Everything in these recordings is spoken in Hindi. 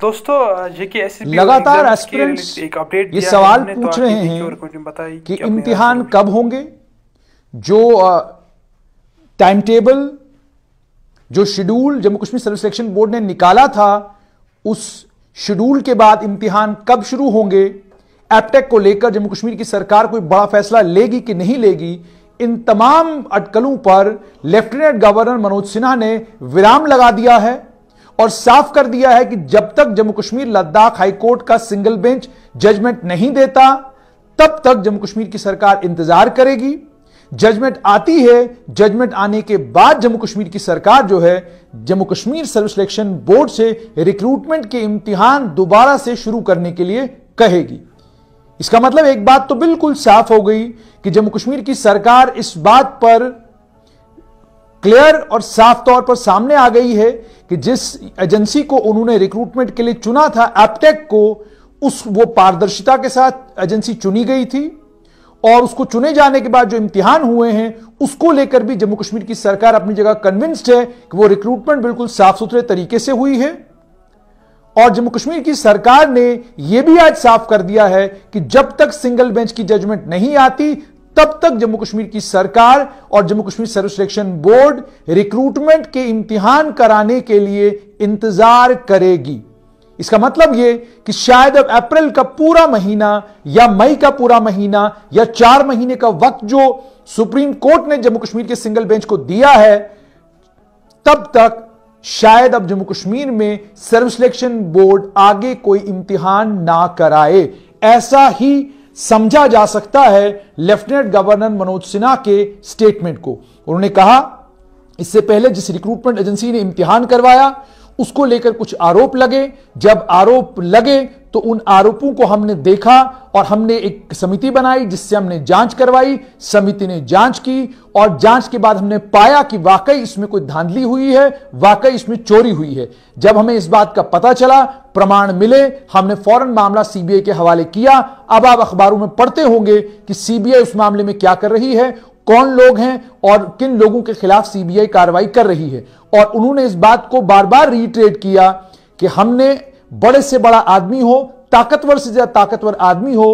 दोस्तों लगातार एस्पिरेंट्स एक अपडेट ये सवाल तो पूछ रहे हैं कि इम्तिहान कब होंगे जो टाइम टेबल जो schedule Jammu Kashmir service selection board ने निकाला था उस शेड्यूल के बाद इम्तिहान कब शुरू होंगे एपटेक को लेकर जम्मू कश्मीर की सरकार कोई बड़ा फैसला लेगी कि नहीं लेगी इन तमाम अटकलों पर लेफ्टिनेंट गवर्नर मनोज सिन्हा ने विराम लगा दिया है और साफ कर दिया है कि जब तक जम्मू कश्मीर लद्दाख हाईकोर्ट का सिंगल बेंच जजमेंट नहीं देता तब तक जम्मू कश्मीर की सरकार इंतजार करेगी जजमेंट आती है जजमेंट आने के बाद जम्मू कश्मीर की सरकार जो है Jammu Kashmir service selection board से रिक्रूटमेंट के इम्तिहान दोबारा से शुरू करने के लिए कहेगी इसका मतलब एक बात तो बिल्कुल साफ हो गई कि जम्मू कश्मीर की सरकार इस बात पर क्लियर और साफ तौर पर सामने आ गई है कि जिस एजेंसी को उन्होंने रिक्रूटमेंट के लिए चुना था एपटेक को उस वो पारदर्शिता के साथ एजेंसी चुनी गई थी और उसको चुने जाने के बाद जो इम्तिहान हुए हैं उसको लेकर भी जम्मू कश्मीर की सरकार अपनी जगह कन्विंस्ड है कि वो रिक्रूटमेंट बिल्कुल साफ सुथरे तरीके से हुई है और जम्मू कश्मीर की सरकार ने यह भी आज साफ कर दिया है कि जब तक सिंगल बेंच की जजमेंट नहीं आती तब तक जम्मू कश्मीर की सरकार और जम्मू कश्मीर सर्व सिलेक्शन बोर्ड रिक्रूटमेंट के इम्तिहान कराने के लिए इंतजार करेगी इसका मतलब यह कि शायद अब अप्रैल का पूरा महीना या मई का पूरा महीना या चार महीने का वक्त जो सुप्रीम कोर्ट ने जम्मू कश्मीर के सिंगल बेंच को दिया है तब तक शायद अब जम्मू कश्मीर में सर्व सिलेक्शन बोर्ड आगे कोई इम्तिहान ना कराए ऐसा ही समझा जा सकता है लेफ्टिनेंट गवर्नर मनोज सिन्हा के स्टेटमेंट को उन्होंने कहा इससे पहले जिस रिक्रूटमेंट एजेंसी ने इम्तिहान करवाया उसको लेकर कुछ आरोप लगे जब आरोप लगे तो उन आरोपों को हमने देखा और हमने एक समिति बनाई जिससे हमने जांच करवाई समिति ने जांच की और जांच के बाद हमने पाया कि वाकई इसमें कोई धांधली हुई है वाकई इसमें चोरी हुई है जब हमें इस बात का पता चला प्रमाण मिले हमने फौरन मामला सीबीआई के हवाले किया अब आप अखबारों में पढ़ते होंगे कि सीबीआई उस मामले में क्या कर रही है कौन लोग हैं और किन लोगों के खिलाफ सीबीआई कार्रवाई कर रही है और उन्होंने इस बात को बार बार रिट्रेट किया कि हमने बड़े से बड़ा आदमी हो ताकतवर से ज्यादा ताकतवर आदमी हो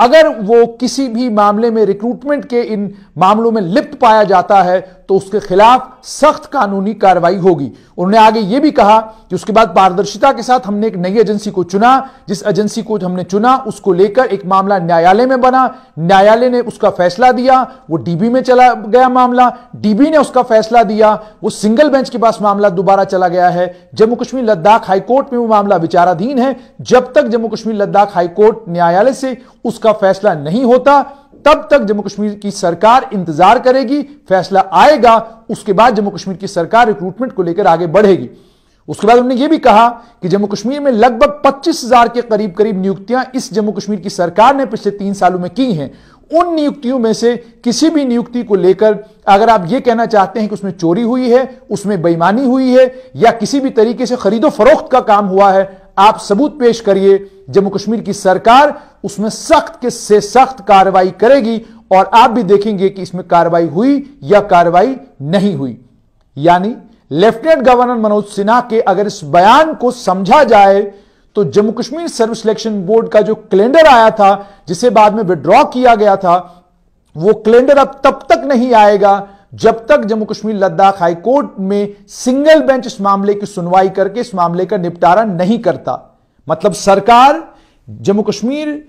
अगर वो किसी भी मामले में रिक्रूटमेंट के इन मामलों में लिप्त पाया जाता है तो उसके खिलाफ सख्त कानूनी कार्रवाई होगी उन्होंने आगे यह भी कहा कि उसके बाद पारदर्शिता के साथ हमने एक नई एजेंसी को चुना जिस एजेंसी को हमने चुना उसको लेकर एक मामला न्यायालय में बना न्यायालय ने उसका फैसला दिया वो डीबी में चला गया मामला डीबी ने उसका फैसला दिया वो सिंगल बेंच के पास मामला दोबारा चला गया है जम्मू कश्मीर लद्दाख हाईकोर्ट में वो मामला विचाराधीन है जब तक जम्मू कश्मीर लद्दाख हाईकोर्ट न्यायालय से उसका फैसला नहीं होता तब तक जम्मू कश्मीर की सरकार इंतजार करेगी फैसला आएगा उसके बाद जम्मू कश्मीर की सरकार रिक्रूटमेंट को लेकर आगे बढ़ेगी उसके बाद उन्होंने यह भी कहा कि जम्मू कश्मीर में लगभग 25,000 के करीब करीब नियुक्तियां इस जम्मू कश्मीर की सरकार ने पिछले तीन सालों में की हैं उन नियुक्तियों में से किसी भी नियुक्ति को लेकर अगर आप यह कहना चाहते हैं कि उसमें चोरी हुई है उसमें बेईमानी हुई है या किसी भी तरीके से खरीदो फरोख्त का काम हुआ है आप सबूत पेश करिए जम्मू कश्मीर की सरकार उसमें सख्त के से सख्त कार्रवाई करेगी और आप भी देखेंगे कि इसमें कार्रवाई हुई या कार्रवाई नहीं हुई यानी लेफ्टिनेंट गवर्नर मनोज सिन्हा के अगर इस बयान को समझा जाए तो Jammu Kashmir service selection board का जो कैलेंडर आया था जिसे बाद में विड्रॉ किया गया था वो कैलेंडर अब तब तक नहीं आएगा जब तक जम्मू कश्मीर लद्दाख हाईकोर्ट में सिंगल बेंच इस मामले की सुनवाई करके इस मामले का निपटारा नहीं करता मतलब सरकार जम्मू कश्मीर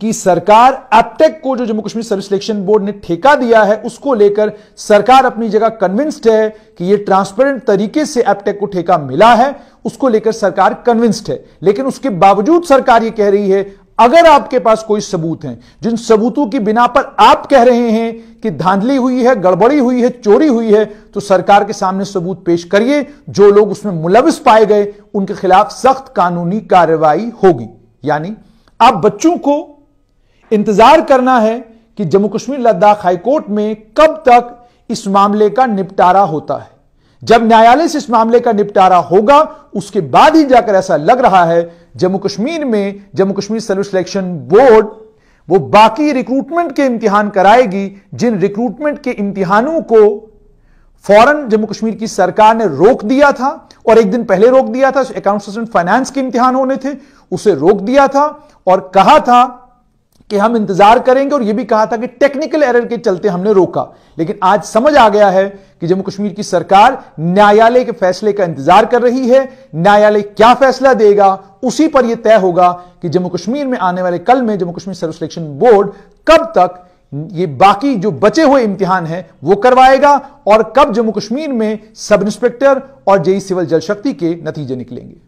की सरकार एपटेक को जो Jammu Kashmir service selection board ने ठेका दिया है उसको लेकर सरकार अपनी जगह कन्विंस्ड है कि यह ट्रांसपेरेंट तरीके से एपटेक को ठेका मिला है उसको लेकर सरकार कन्विंस्ड है लेकिन उसके बावजूद सरकार यह कह रही है अगर आपके पास कोई सबूत हैं जिन सबूतों की बिना पर आप कह रहे हैं कि धांधली हुई है गड़बड़ी हुई है चोरी हुई है तो सरकार के सामने सबूत पेश करिए जो लोग उसमें मुलविस पाए गए उनके खिलाफ सख्त कानूनी कार्रवाई होगी यानी आप बच्चों को इंतजार करना है कि जम्मू कश्मीर लद्दाख हाईकोर्ट में कब तक इस मामले का निपटारा होता है जब न्यायालय से इस मामले का निपटारा होगा उसके बाद ही जाकर ऐसा लग रहा है जम्मू कश्मीर में Jammu Kashmir service selection board वो बाकी रिक्रूटमेंट के इम्तिहान कराएगी जिन रिक्रूटमेंट के इम्तिहानों को फौरन जम्मू कश्मीर की सरकार ने रोक दिया था और एक दिन पहले रोक दिया था अकाउंट फाइनेंस के इम्तिहान होने थे उसे रोक दिया था और कहा था कि हम इंतजार करेंगे और यह भी कहा था कि टेक्निकल एरर के चलते हमने रोका लेकिन आज समझ आ गया है कि जम्मू कश्मीर की सरकार न्यायालय के फैसले का इंतजार कर रही है न्यायालय क्या फैसला देगा उसी पर यह तय होगा कि जम्मू कश्मीर में आने वाले कल में जम्मू कश्मीर सर्व सिलेक्शन बोर्ड कब तक ये बाकी जो बचे हुए इम्तिहान है वो करवाएगा और कब जम्मू कश्मीर में सब इंस्पेक्टर और जेई सिविल जल शक्ति के नतीजे निकलेंगे